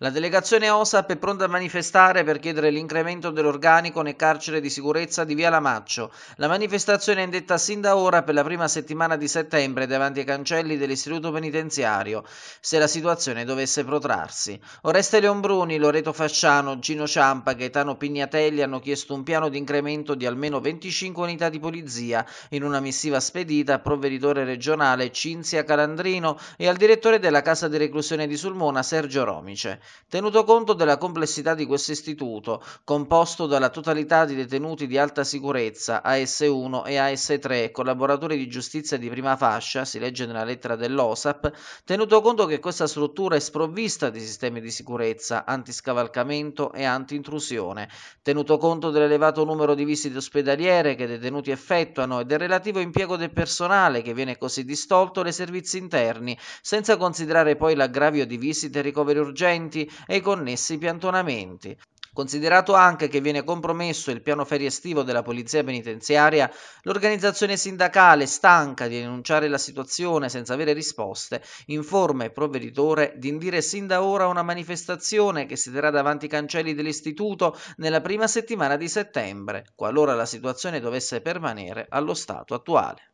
La delegazione OSAP è pronta a manifestare per chiedere l'incremento dell'organico nel carcere di sicurezza di Via Lamaccio. La manifestazione è indetta sin da ora per la prima settimana di settembre davanti ai cancelli dell'istituto penitenziario, se la situazione dovesse protrarsi. Oreste Leombruni, Loreto Fasciano, Gino Ciampa, Gaetano Pignatelli hanno chiesto un piano di incremento di almeno 25 unità di polizia in una missiva spedita a provveditore regionale Cinzia Calandrino e al direttore della casa di reclusione di Sulmona Sergio Romice tenuto conto della complessità di questo istituto, composto dalla totalità di detenuti di alta sicurezza AS1 e AS3, collaboratori di giustizia di prima fascia, si legge nella lettera dell'OSAP, tenuto conto che questa struttura è sprovvista di sistemi di sicurezza, antiscavalcamento e antintrusione, tenuto conto dell'elevato numero di visite ospedaliere che i detenuti effettuano e del relativo impiego del personale che viene così distolto dai servizi interni, senza considerare poi l'aggravio di visite e ricoveri urgenti rifiuti e i connessi piantonamenti. Considerato anche che viene compromesso il piano estivo della polizia penitenziaria, l'organizzazione sindacale, stanca di denunciare la situazione senza avere risposte, informa il provveditore di indire sin da ora una manifestazione che si terrà davanti ai cancelli dell'istituto nella prima settimana di settembre, qualora la situazione dovesse permanere allo stato attuale.